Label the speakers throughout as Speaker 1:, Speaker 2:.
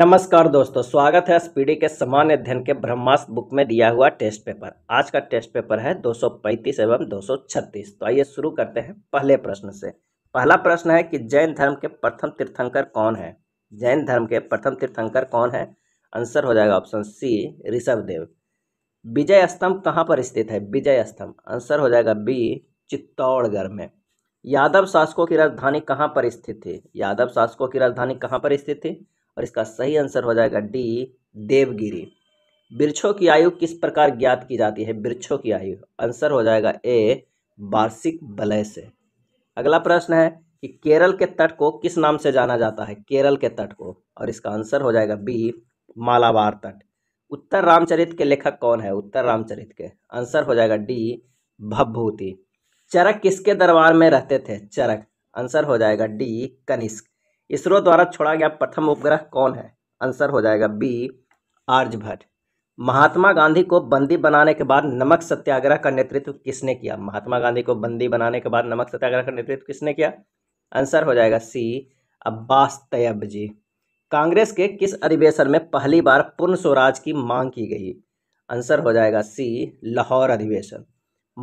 Speaker 1: नमस्कार दोस्तों स्वागत है स्पीडी के सामान्य अध्ययन के ब्रह्मास्त्र बुक में दिया हुआ टेस्ट पेपर आज का टेस्ट पेपर है 235 एवं 236 तो आइए शुरू करते हैं पहले प्रश्न से पहला प्रश्न है कि जैन धर्म के प्रथम तीर्थंकर कौन है जैन धर्म के प्रथम तीर्थंकर कौन है आंसर हो जाएगा ऑप्शन सी ऋषभदेव विजय स्तंभ कहाँ पर स्थित है विजय स्तंभ आंसर हो जाएगा बी चित्तौड़गढ़ में यादव शासकों की राजधानी कहाँ पर स्थित थी यादव शासकों की राजधानी कहाँ पर स्थित थी और इसका सही आंसर हो जाएगा डी देवगिरी वृक्षों की आयु किस प्रकार ज्ञात की जाती है वृक्षों की आयु आंसर हो जाएगा ए वार्षिक बलय से अगला प्रश्न है कि केरल के तट को किस नाम से जाना जाता है केरल के तट को और इसका आंसर हो जाएगा बी मालाबार तट उत्तर रामचरित के लेखक कौन है उत्तर रामचरित के आंसर हो जाएगा डी भभूति चरक किसके दरबार में रहते थे चरक आंसर हो जाएगा डी कनिष्क इसरो द्वारा छोड़ा गया प्रथम उपग्रह कौन है आंसर हो जाएगा बी आर्यभट्ट महात्मा गांधी को बंदी बनाने के बाद नमक सत्याग्रह का नेतृत्व किसने किया महात्मा गांधी को बंदी बनाने के बाद नमक सत्याग्रह का नेतृत्व किसने किया आंसर हो जाएगा सी अब्बास तैयब जी कांग्रेस के किस अधिवेशन में पहली बार पूर्ण स्वराज की मांग की गई आंसर हो जाएगा सी लाहौर अधिवेशन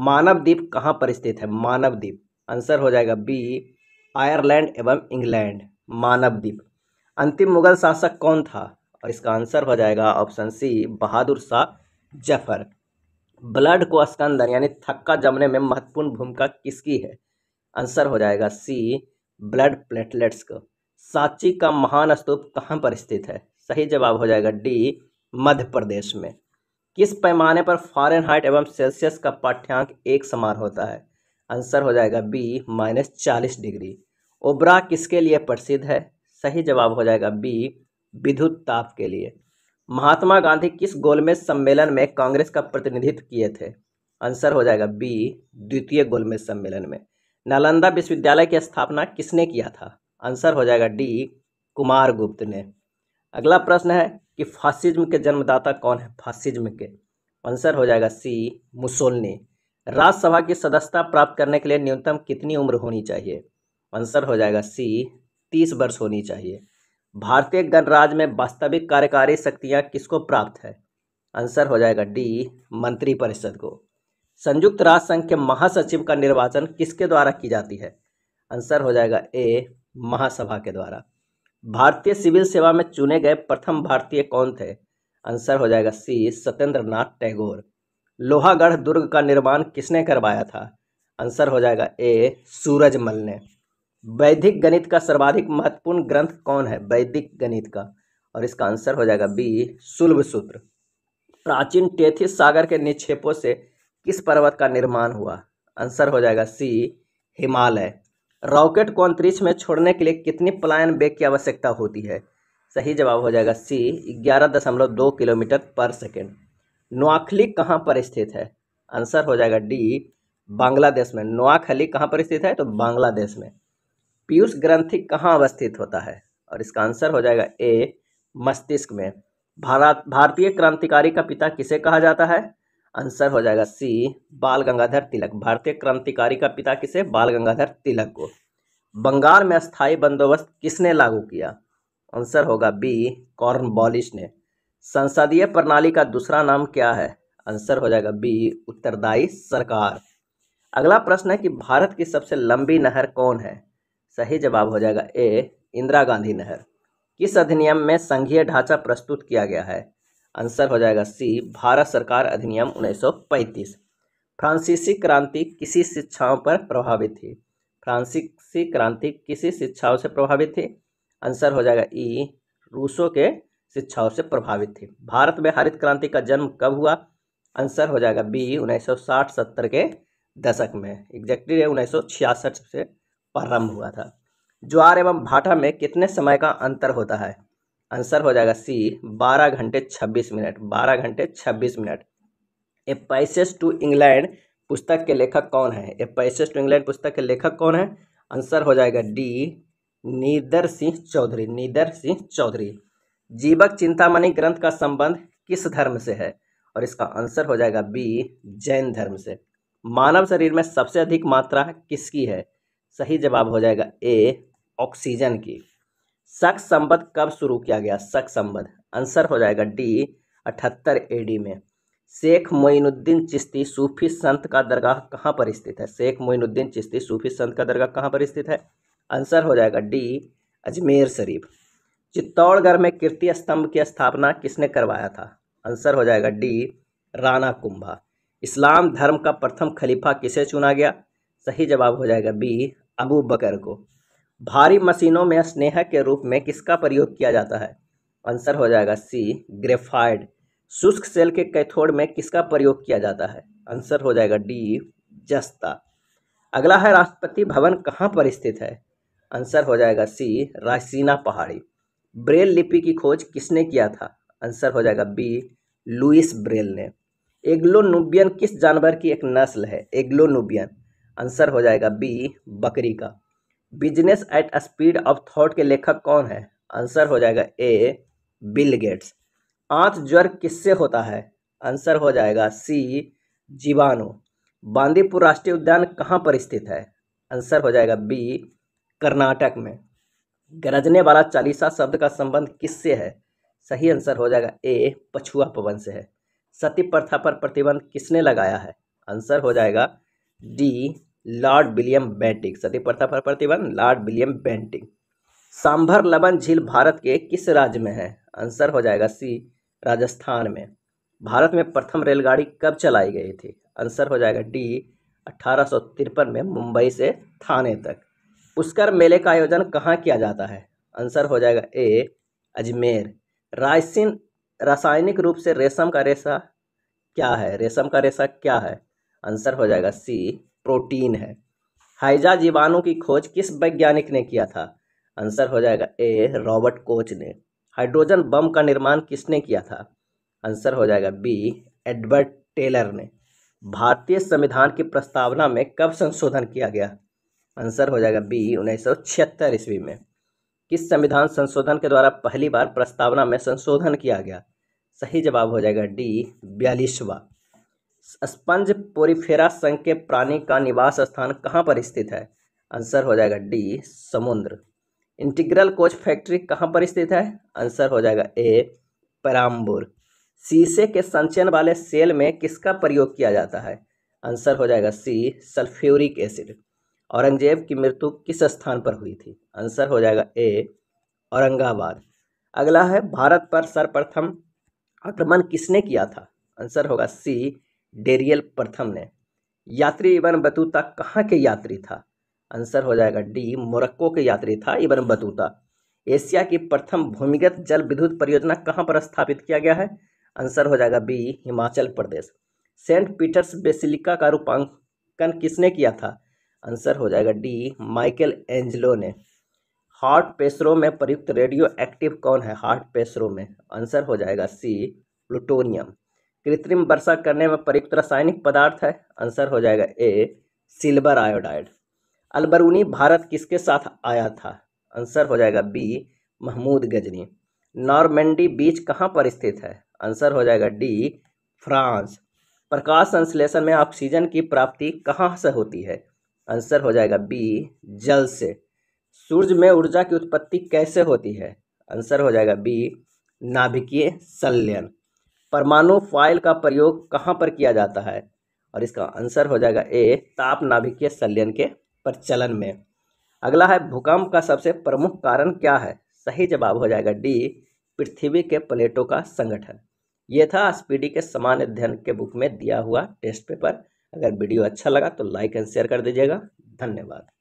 Speaker 1: मानव द्वीप कहाँ पर स्थित है मानव द्वीप आंसर हो जाएगा बी आयरलैंड एवं इंग्लैंड मानवदीप अंतिम मुगल शासक कौन था और इसका आंसर हो जाएगा option C Bahadur Shah Zafar blood को स्कंदन यानी थक्का जमने में महत्वपूर्ण भूमिका किसकी है आंसर हो जाएगा सी ब्लड प्लेटलेट्स को सांची का महान स्तूप कहाँ पर स्थित है सही जवाब हो जाएगा डी मध्य प्रदेश में किस पैमाने पर फारेनहाइट एवं सेल्सियस का पाठ्यांक एक समान होता है आंसर हो जाएगा बी माइनस चालीस डिग्री ओबरा किसके लिए प्रसिद्ध है सही जवाब हो जाएगा बी विद्युत ताप के लिए महात्मा गांधी किस गोलमेज सम्मेलन में कांग्रेस का प्रतिनिधित्व किए थे आंसर हो जाएगा बी द्वितीय गोलमेज सम्मेलन में नालंदा विश्वविद्यालय की स्थापना किसने किया था आंसर हो जाएगा डी कुमार गुप्त ने अगला प्रश्न है कि फासिज्म के जन्मदाता कौन है फासिज्म के आंसर हो जाएगा सी मुसोलनी राज्यसभा की सदस्यता प्राप्त करने के लिए न्यूनतम कितनी उम्र होनी चाहिए आंसर हो जाएगा सी तीस वर्ष होनी चाहिए भारतीय गणराज्य में वास्तविक कार्यकारी शक्तियाँ किसको प्राप्त है आंसर हो जाएगा डी मंत्रिपरिषद को संयुक्त राष्ट्र संघ के महासचिव का निर्वाचन किसके द्वारा की जाती है आंसर हो जाएगा ए महासभा के द्वारा भारतीय सिविल सेवा में चुने गए प्रथम भारतीय कौन थे आंसर हो जाएगा सी सत्येंद्र नाथ टैगोर लोहागढ़ दुर्ग का निर्माण किसने करवाया था आंसर हो जाएगा ए सूरजमल ने वैदिक गणित का सर्वाधिक महत्वपूर्ण ग्रंथ कौन है वैदिक गणित का और इसका आंसर हो जाएगा बी सुलभ सूत्र प्राचीन टेथिस सागर के निक्षेपों से किस पर्वत का निर्माण हुआ आंसर हो जाएगा सी हिमालय रॉकेट को अंतरिक्ष में छोड़ने के लिए कितनी पलायन बेग की आवश्यकता होती है सही जवाब हो जाएगा सी ग्यारह दशमलव दो किलोमीटर पर सेकेंड नोआखली कहाँ पर स्थित है आंसर हो जाएगा डी बांग्लादेश में नोआखली कहाँ पर स्थित है तो बांग्लादेश में पीयूष ग्रंथि कहाँ अवस्थित होता है और इसका आंसर हो जाएगा ए मस्तिष्क में भारत भारतीय क्रांतिकारी का पिता किसे कहा जाता है आंसर हो जाएगा सी बाल गंगाधर तिलक भारतीय क्रांतिकारी का पिता किसे बाल गंगाधर तिलक को बंगाल में स्थायी बंदोबस्त किसने लागू किया आंसर होगा बी कॉर्न बॉलिश ने संसदीय प्रणाली का दूसरा नाम क्या है आंसर हो जाएगा बी उत्तरदायी सरकार अगला प्रश्न है कि भारत की सबसे लंबी नहर कौन है सही जवाब हो जाएगा ए इंदिरा गांधी नहर किस अधिनियम में संघीय ढांचा प्रस्तुत किया गया है आंसर हो जाएगा सी भारत सरकार अधिनियम 1935 फ्रांसीसी क्रांति किसी शिक्षाओं पर प्रभावित थी फ्रांसीसी क्रांति किसी शिक्षाओं से प्रभावित थी आंसर हो जाएगा ई रूसों के शिक्षाओं से प्रभावित थी भारत में हरित क्रांति का जन्म कब हुआ आंसर हो जाएगा बी 1960 सौ के दशक में एग्जैक्टली उन्नीस सौ से प्रारंभ हुआ था ज्वार एवं भाटा में कितने समय का अंतर होता है आंसर हो जाएगा सी बारह घंटे छब्बीस मिनट बारह घंटे छब्बीस minute a passage to England पुस्तक के लेखक कौन है ए पैसेस टू इंग्लैंड पुस्तक के लेखक कौन है आंसर हो जाएगा D neither Singh Chaudhary neither Singh Chaudhary Jivaka Chintamani ग्रंथ का संबंध किस धर्म से है और इसका आंसर हो जाएगा बी जैन धर्म से मानव शरीर में सबसे अधिक मात्रा किसकी है सही जवाब हो जाएगा ए ऑक्सीजन की शक संबद्ध कब शुरू किया गया शक संबद्ध आंसर हो जाएगा डी अठहत्तर डी में शेख मोइनुद्दीन चिश्ती सूफी संत का दरगाह कहाँ पर स्थित है शेख मोइनुद्दीन चिश्ती सूफी संत का दरगाह कहाँ पर स्थित है आंसर हो जाएगा डी अजमेर शरीफ चित्तौड़गढ़ में कीर्ति स्तंभ की स्थापना किसने करवाया था आंसर हो जाएगा डी राणा कुंभा इस्लाम धर्म का प्रथम खलीफा किसे चुना गया सही जवाब हो जाएगा बी अबू बकर को भारी मशीनों में स्नेह के रूप में किसका प्रयोग किया जाता है आंसर हो जाएगा सी ग्रेफाइड शुष्क सेल के कैथोड में किसका प्रयोग किया जाता है आंसर हो जाएगा डी जस्ता अगला है राष्ट्रपति भवन कहाँ पर स्थित है आंसर हो जाएगा सी रायसीना पहाड़ी ब्रेल लिपि की खोज किसने किया था आंसर हो जाएगा बी लुइस ब्रेल ने एग्लोनुबियन किस जानवर की एक नस्ल है एग्लोनुबियन आंसर हो जाएगा बी बकरी का business at speed of thought के लेखक कौन है आंसर हो जाएगा ए बिल गेट्स आंत ज्वर किससे होता है आंसर हो जाएगा सी जीवाणु बांदीपुर राष्ट्रीय उद्यान कहाँ पर स्थित है आंसर हो जाएगा बी कर्नाटक में गरजने वाला चालीसा शब्द का संबंध किससे है सही आंसर हो जाएगा ए पछुआ पवन से है सती प्रथा पर प्रतिबंध किसने लगाया है आंसर हो जाएगा D Lord William Bentinck sati प्रथा पर प्रतिबंध लॉर्ड विलियम बैंटिंग सांभर लबन झील भारत के किस राज्य में है आंसर हो जाएगा सी राजस्थान में भारत में प्रथम रेलगाड़ी कब चलाई गई थी आंसर हो जाएगा डी अठारह में मुंबई से थाने तक पुष्कर मेले का आयोजन कहाँ किया जाता है आंसर हो जाएगा ए अजमेर रायसिन रासायनिक रूप से रेशम का रेशा क्या है रेशम का रेशा क्या है आंसर हो जाएगा सी प्रोटीन है हाइजा जीवाणु की खोज किस वैज्ञानिक ने किया था आंसर हो जाएगा ए रॉबर्ट कोच ने हाइड्रोजन बम का निर्माण किसने किया था आंसर हो जाएगा बी एडवर्ड टेलर ने भारतीय संविधान की प्रस्तावना में कब संशोधन किया गया आंसर हो जाएगा बी उन्नीस सौ छिहत्तर ईस्वी में किस संविधान संशोधन के द्वारा पहली बार प्रस्तावना में संशोधन किया गया सही जवाब हो जाएगा डी बयालीसवा स्पंज पोरीफेरा संघ के प्राणी का निवास स्थान कहाँ पर स्थित है आंसर हो जाएगा डी समुद्र इंटीग्रल कोच फैक्ट्री कहाँ पर स्थित है आंसर हो जाएगा ए पराम्बुर शीशे के संचयन वाले सेल में किसका प्रयोग किया जाता है आंसर हो जाएगा सी सल्फ्यूरिक एसिड औरंगजेब की मृत्यु किस स्थान पर हुई थी आंसर हो जाएगा ए औरंगाबाद अगला है भारत पर सर्वप्रथम आक्रमण किसने किया था आंसर होगा सी डेरियल प्रथम ने यात्री इबन बतूता कहाँ के यात्री था आंसर हो जाएगा डी मोरक्को के यात्री था इबन बतूता एशिया की प्रथम भूमिगत जल विद्युत परियोजना कहाँ पर स्थापित किया गया है आंसर हो जाएगा B Himachal Pradesh Saint Peter's Basilica का रूपांकन किसने किया था आंसर हो जाएगा डी माइकल एंजलो ने हार्ट पेसरो में प्रयुक्त रेडियो एक्टिव कौन है हार्ट पेसरो में आंसर हो जाएगा सी प्लूटोनियम कृत्रिम वर्षा करने में प्रयुक्त रासायनिक पदार्थ है आंसर हो जाएगा A silver iodide Alberuni Bharat किसके साथ आया था आंसर हो जाएगा B Mahmud Ghazni Normandy beach कहाँ पर स्थित है आंसर हो जाएगा डी फ्रांस प्रकाश संश्लेषण में ऑक्सीजन की प्राप्ति कहाँ से होती है आंसर हो जाएगा बी जल से सूर्य में ऊर्जा की उत्पत्ति कैसे होती है आंसर हो जाएगा बी नाभिकीय संलयन परमाणु फाइल का प्रयोग कहाँ पर किया जाता है और इसका आंसर हो जाएगा ए ताप नाभिकीय संलयन के प्रचलन में अगला है भूकंप का सबसे प्रमुख कारण क्या है सही जवाब हो जाएगा डी पृथ्वी के प्लेटों का संगठन ये था स्पीडी के समान अध्ययन के बुक में दिया हुआ टेस्ट पेपर अगर वीडियो अच्छा लगा तो लाइक एंड शेयर कर दीजिएगा धन्यवाद